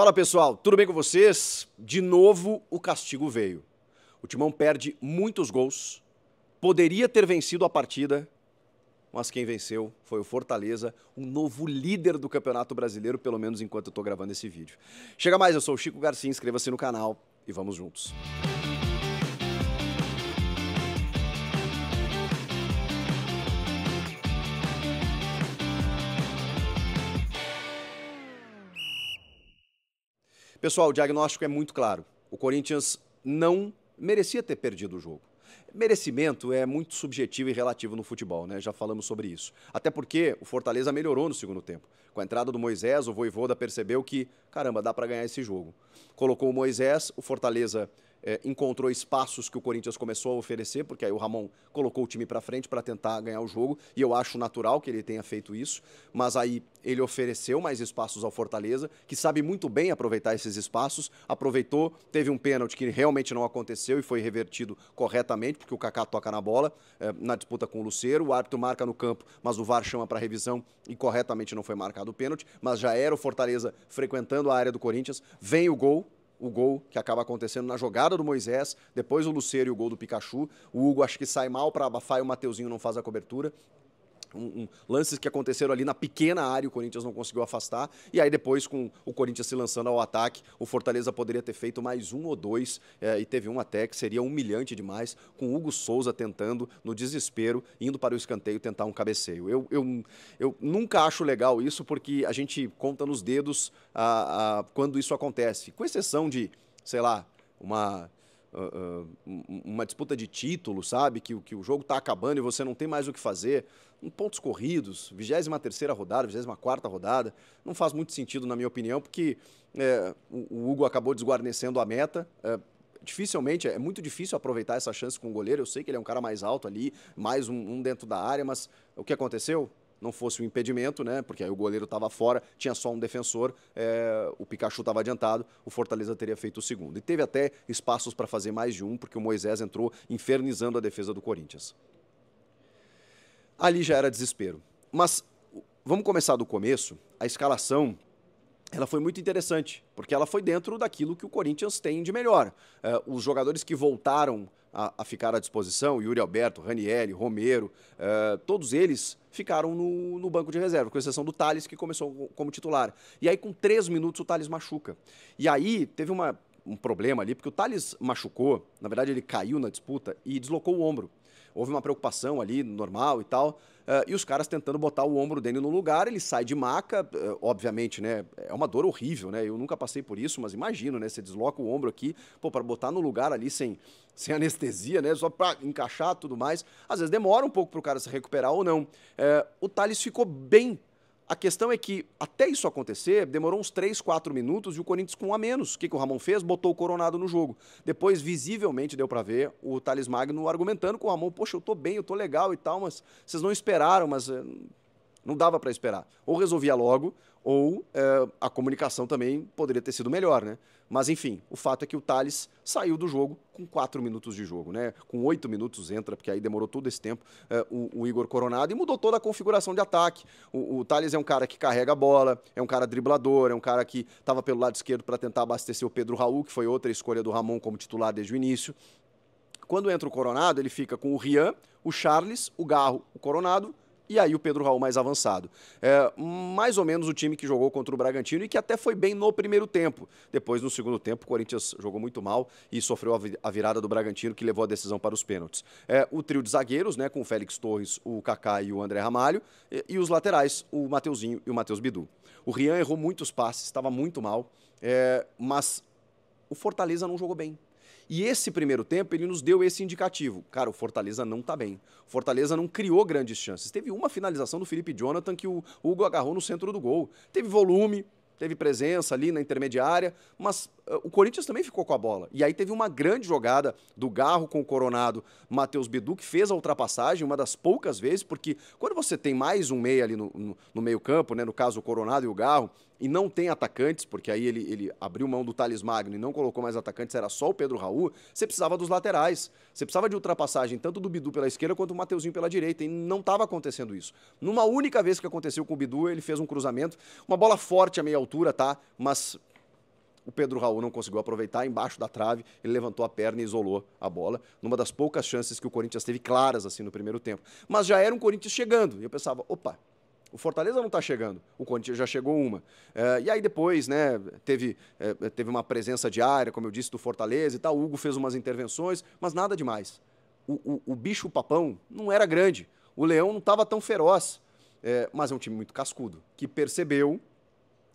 Fala pessoal, tudo bem com vocês? De novo o castigo veio. O Timão perde muitos gols, poderia ter vencido a partida, mas quem venceu foi o Fortaleza, o um novo líder do Campeonato Brasileiro, pelo menos enquanto eu estou gravando esse vídeo. Chega mais, eu sou o Chico Garcia, inscreva-se no canal e vamos juntos. Pessoal, o diagnóstico é muito claro. O Corinthians não merecia ter perdido o jogo. Merecimento é muito subjetivo e relativo no futebol, né? Já falamos sobre isso. Até porque o Fortaleza melhorou no segundo tempo. Com a entrada do Moisés, o Voivoda percebeu que, caramba, dá para ganhar esse jogo. Colocou o Moisés, o Fortaleza é, encontrou espaços que o Corinthians começou a oferecer, porque aí o Ramon colocou o time para frente para tentar ganhar o jogo, e eu acho natural que ele tenha feito isso, mas aí ele ofereceu mais espaços ao Fortaleza, que sabe muito bem aproveitar esses espaços, aproveitou, teve um pênalti que realmente não aconteceu e foi revertido corretamente, porque o Kaká toca na bola é, na disputa com o Luceiro, o árbitro marca no campo, mas o VAR chama para revisão e corretamente não foi marcado o pênalti, mas já era o Fortaleza frequentando a área do Corinthians, vem o gol, o gol que acaba acontecendo na jogada do Moisés, depois o Lucero e o gol do Pikachu. O Hugo acho que sai mal para abafar e o Mateuzinho não faz a cobertura. Um, um, lances que aconteceram ali na pequena área, o Corinthians não conseguiu afastar. E aí, depois, com o Corinthians se lançando ao ataque, o Fortaleza poderia ter feito mais um ou dois, é, e teve um até que seria humilhante demais, com Hugo Souza tentando, no desespero, indo para o escanteio tentar um cabeceio. Eu, eu, eu nunca acho legal isso, porque a gente conta nos dedos a, a, quando isso acontece, com exceção de, sei lá, uma uh, uma disputa de título, sabe? Que, que o jogo está acabando e você não tem mais o que fazer. pontos corridos, 23 rodada, 24 rodada, não faz muito sentido, na minha opinião, porque é, o, Hugo acabou desguarnecendo a meta, é, dificilmente, é muito difícil aproveitar essa chance com o goleiro. Eu sei que ele é um cara mais alto ali, mais um, um, dentro da área, mas o que aconteceu? não fosse o um impedimento, né? Porque aí o goleiro estava fora, tinha só um defensor, é, o Pikachu estava adiantado, o Fortaleza teria feito o segundo. E teve até espaços para fazer mais de um, porque o Moisés entrou infernizando a defesa do Corinthians. Ali já era desespero. Mas vamos começar do começo. A escalação ela foi muito interessante, porque ela foi dentro daquilo que o Corinthians tem de melhor. Eh, os jogadores que voltaram a, a ficar à disposição, Yuri Alberto, Ranieri, Romero, uh, todos eles ficaram no, no, banco de reserva, com exceção do Thales, que começou como titular. E aí, com três minutos, o Thales machuca. E aí, teve uma, um problema ali, porque o Thales machucou, na verdade, ele caiu na disputa e deslocou o ombro houve uma preocupação ali, normal e tal. Uh, e os caras tentando botar o ombro dele no lugar, ele sai de maca, uh, obviamente, né? É uma dor horrível, né? Eu nunca passei por isso, mas imagino, né? Você desloca o ombro aqui, pô, para botar no lugar ali sem, sem anestesia, né? Só para encaixar tudo mais. Às vezes demora um pouco para o cara se recuperar ou não. Uh, o Thales ficou bem a questão é que, até isso acontecer, demorou uns 3, 4 minutos e o Corinthians com um a menos. O que, que o Ramon fez? Botou o Coronado no jogo. Depois, visivelmente, deu para ver o Thales Magno argumentando com o Ramon: Poxa, eu tô bem, eu tô legal e tal, mas vocês não esperaram, mas eh, não dava para esperar. Ou resolvia logo, ou é, a comunicação também poderia ter sido melhor, né? Mas enfim, o fato é que o Thales saiu do jogo com quatro minutos de jogo, né? Com oito minutos entra, porque aí demorou todo esse tempo é, o, o, Igor Coronado e mudou toda a configuração de ataque. O, o Thales é um cara que carrega a bola, é um cara driblador, é um cara que estava pelo lado esquerdo para tentar abastecer o Pedro Raul, que foi outra escolha do Ramon como titular desde o início. Quando entra o Coronado, ele fica com o Rian, o Charles, o Garro, o Coronado e aí o Pedro Raul mais avançado. É mais ou menos o time que jogou contra o Bragantino e que até foi bem no primeiro tempo. Depois, no segundo tempo, o Corinthians jogou muito mal e sofreu a virada do Bragantino, que levou a decisão para os pênaltis. É, o trio de zagueiros, né, com o Félix Torres, o Kaká e o André Ramalho, e, e os laterais, o Mateuzinho e o Matheus Bidu. O Rian errou muitos passes, estava muito mal, é, mas o Fortaleza não jogou bem. E esse primeiro tempo, ele nos deu esse indicativo. Cara, o Fortaleza não tá bem. O Fortaleza não criou grandes chances. Teve uma finalização do Felipe Jonathan que o Hugo agarrou no centro do gol. Teve volume, teve presença ali na intermediária, mas uh, o Corinthians também ficou com a bola. E aí teve uma grande jogada do Garro com o Coronado, Matheus Bidu, que fez a ultrapassagem, uma das poucas vezes, porque quando você tem mais um meia ali no, no, no meio-campo, né, no caso o Coronado e o Garro, e não tem atacantes, porque aí ele, ele abriu mão do Thales Magno e não colocou mais atacantes, era só o Pedro Raul, você precisava dos laterais. Você precisava de ultrapassagem tanto do Bidu pela esquerda quanto do Mateuzinho pela direita. E não estava acontecendo isso. Numa única vez que aconteceu com o Bidu, ele fez um cruzamento, uma bola forte à meia altura, tá? Mas o Pedro Raul não conseguiu aproveitar embaixo da trave, ele levantou a perna e isolou a bola, numa das poucas chances que o Corinthians teve claras assim no primeiro tempo. Mas já era um Corinthians chegando, e eu pensava, opa, o Fortaleza não está chegando. O Corinthians já chegou uma. É, e aí depois, né, teve, é, teve uma presença diária, como eu disse, do Fortaleza e tal. O Hugo fez umas intervenções, mas nada demais. O, o, o bicho papão não era grande. O Leão não estava tão feroz. É, mas é um time muito cascudo, que percebeu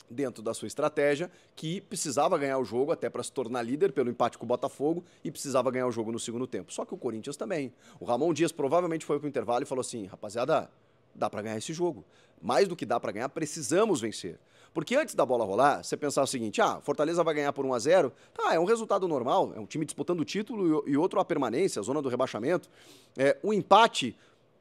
dentro da sua estratégia que precisava ganhar o jogo até para se tornar líder pelo empate com o Botafogo e precisava ganhar o jogo no segundo tempo. Só que o Corinthians também. O Ramon Dias provavelmente foi para o intervalo e falou assim: rapaziada, dá para ganhar esse jogo. Mais do que dá para ganhar, precisamos vencer. Porque antes da bola rolar, você pensar o seguinte: ah, Fortaleza vai ganhar por 1 a 0 tá, é um resultado normal, é um time disputando o título e outro a permanência, a zona do rebaixamento. É, o empate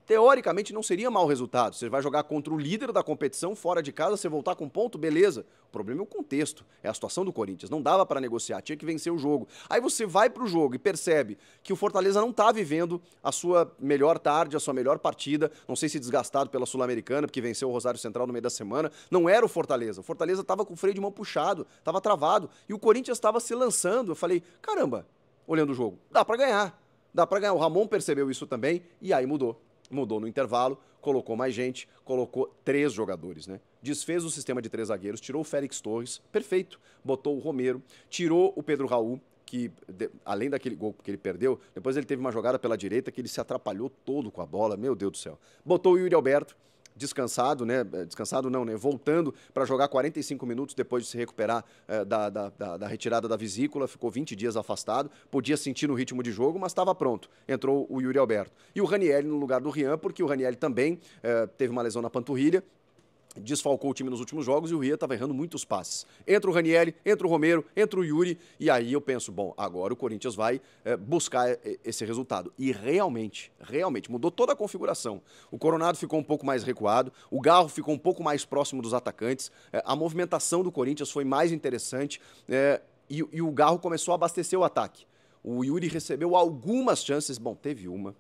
teoricamente não seria mau resultado. Você vai jogar contra o líder da competição fora de casa, você voltar com ponto, beleza. O problema é o contexto, é a situação do Corinthians. Não dava para negociar, tinha que vencer o jogo. Aí você vai para o jogo e percebe que o Fortaleza não está vivendo a sua melhor tarde, a sua melhor partida. Não sei se desgastado pela Sul-Americana, porque venceu o Rosário Central no meio da semana. Não era o Fortaleza. O Fortaleza estava com o freio de mão puxado, estava travado. E o Corinthians estava se lançando. Eu falei, caramba, olhando o jogo, dá para ganhar. Dá para ganhar. O Ramon percebeu isso também e aí mudou mudou no intervalo, colocou mais gente, colocou três jogadores, né? Desfez o sistema de três zagueiros, tirou o Félix Torres, perfeito, botou o Romero, tirou o Pedro Raul, que de, além daquele gol que ele perdeu, depois ele teve uma jogada pela direita que ele se atrapalhou todo com a bola, meu Deus do céu. Botou o Yuri Alberto, descansado, né? Eh, descansado não, né? Voltando para jogar 45 minutos depois de se recuperar eh, da, da, da, da, retirada da vesícula, ficou 20 dias afastado, podia sentir no ritmo de jogo, mas estava pronto. Entrou o Yuri Alberto. E o Raniel no lugar do Rian, porque o Raniel também eh, teve uma lesão na panturrilha, desfalcou o time nos últimos jogos e o Ria estava errando muitos passes. Entra o Ranieri, entra o Romero, entra o Yuri, e aí eu penso, bom, agora o Corinthians vai é, buscar eh, esse resultado. E realmente, realmente, mudou toda a configuração. O Coronado ficou um pouco mais recuado, o Garro ficou um pouco mais próximo dos atacantes, é, a movimentação do Corinthians foi mais interessante é, e, e o Garro começou a abastecer o ataque. O Yuri recebeu algumas chances, bom, teve uma,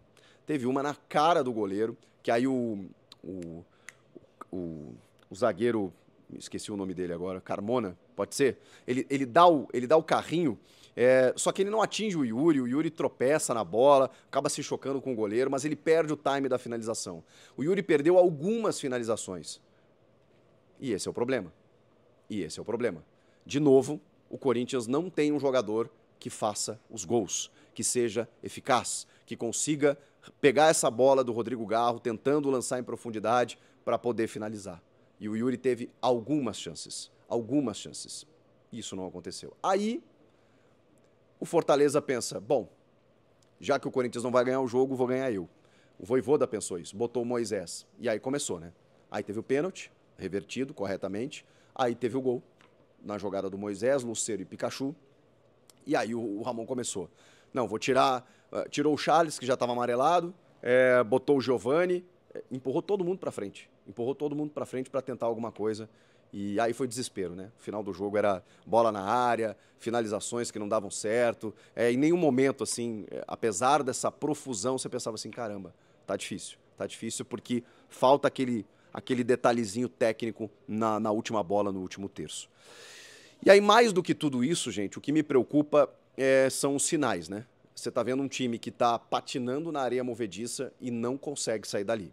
teve uma na cara do goleiro, que aí o, o, o o zagueiro, esqueci o nome dele agora, Carmona, pode ser? Ele, ele, dá, o, ele dá o carrinho, é, só que ele não atinge o Yuri, o Yuri tropeça na bola, acaba se chocando com o goleiro, mas ele perde o time da finalização. O Yuri perdeu algumas finalizações. E esse é o problema. E esse é o problema. De novo, o Corinthians não tem um jogador que faça os gols, que seja eficaz, que consiga pegar essa bola do Rodrigo Garro, tentando lançar em profundidade para poder finalizar. E o Yuri teve algumas chances, algumas chances. Isso não aconteceu. Aí o Fortaleza pensa: bom, já que o Corinthians não vai ganhar o jogo, vou ganhar eu. O Voivoda pensou isso, botou o Moisés. E aí começou, né? Aí teve o pênalti, revertido corretamente. Aí teve o gol na jogada do Moisés, Lucero e Pikachu. E aí o, o Ramon começou. Não, vou tirar. Uh, tirou o Charles, que já estava amarelado, é, botou o Giovani, é, empurrou todo mundo para frente empurrou todo mundo para frente para tentar alguma coisa. E aí foi desespero, né? O final do jogo era bola na área, finalizações que não davam certo. É, em nenhum momento, assim, é, apesar dessa profusão, você pensava assim, caramba, tá difícil. Tá difícil porque falta aquele, aquele detalhezinho técnico na, na última bola, no último terço. E aí, mais do que tudo isso, gente, o que me preocupa é, são os sinais, né? Você tá vendo um time que tá patinando na areia movediça e não consegue sair dali.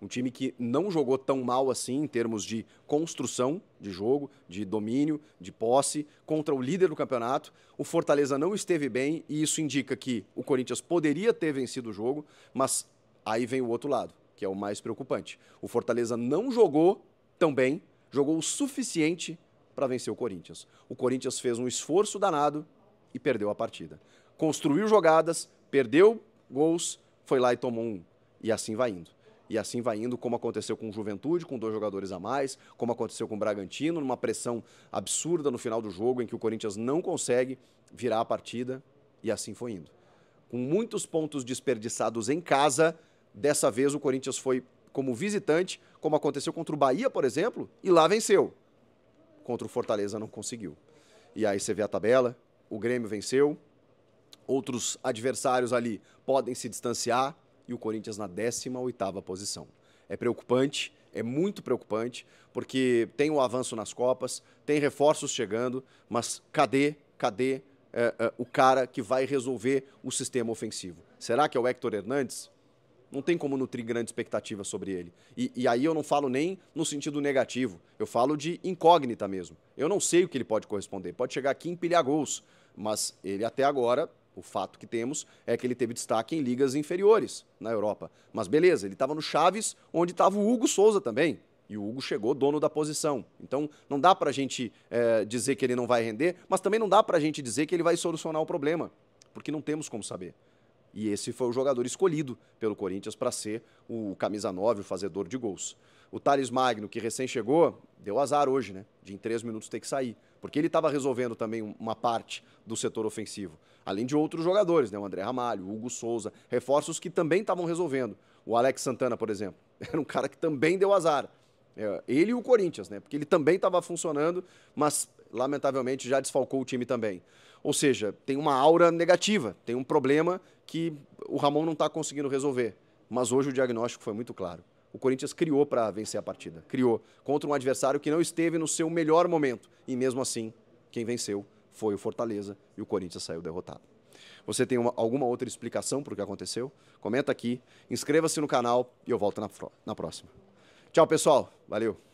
Um time que não jogou tão mal assim em termos de construção de jogo, de domínio, de posse, contra o líder do campeonato. O Fortaleza não esteve bem e isso indica que o Corinthians poderia ter vencido o jogo, mas aí vem o outro lado, que é o mais preocupante. O Fortaleza não jogou tão bem, jogou o suficiente para vencer o Corinthians. O Corinthians fez um esforço danado e perdeu a partida. Construiu jogadas, perdeu gols, foi lá e tomou um. E assim vai indo e assim vai indo, como aconteceu com o Juventude, com dois jogadores a mais, como aconteceu com o Bragantino, numa pressão absurda no final do jogo, em que o Corinthians não consegue virar a partida, e assim foi indo. Com muitos pontos desperdiçados em casa, dessa vez o Corinthians foi como visitante, como aconteceu contra o Bahia, por exemplo, e lá venceu. Contra o Fortaleza não conseguiu. E aí você vê a tabela, o Grêmio venceu, outros adversários ali podem se distanciar, e o Corinthians na 18ª posição. É preocupante, é muito preocupante, porque tem o um avanço nas Copas, tem reforços chegando, mas cadê, cadê é, é, o cara que vai resolver o sistema ofensivo? Será que é o Héctor Hernandes? Não tem como nutrir grande expectativa sobre ele. E, e, aí eu não falo nem no sentido negativo, eu falo de incógnita mesmo. Eu não sei o que ele pode corresponder. Pode chegar aqui e empilhar gols, mas ele até agora o fato que temos é que ele teve destaque em ligas inferiores na Europa. Mas beleza, ele estava no Chaves, onde estava o Hugo Souza também. E o Hugo chegou dono da posição. Então, não dá para a gente é, dizer que ele não vai render, mas também não dá para a gente dizer que ele vai solucionar o problema, porque não temos como saber. E esse foi o jogador escolhido pelo Corinthians para ser o camisa 9, o fazedor de gols. O Thales Magno, que recém chegou, deu azar hoje, né? De em três minutos ter que sair porque ele estava resolvendo também uma parte do setor ofensivo, além de outros jogadores, né? o André Ramalho, o Hugo Souza, reforços que também estavam resolvendo. O Alex Santana, por exemplo, era um cara que também deu azar. É, ele e o Corinthians, né? Porque ele também estava funcionando, mas lamentavelmente já desfalcou o time também. Ou seja, tem uma aura negativa, tem um problema que o Ramon não está conseguindo resolver. Mas hoje o diagnóstico foi muito claro o Corinthians criou para vencer a partida. Criou contra um adversário que não esteve no seu melhor momento. E mesmo assim, quem venceu foi o Fortaleza e o Corinthians saiu derrotado. Você tem uma, alguma outra explicação para o que aconteceu? Comenta aqui, inscreva-se no canal e eu volto na, na próxima. Tchau, pessoal. Valeu.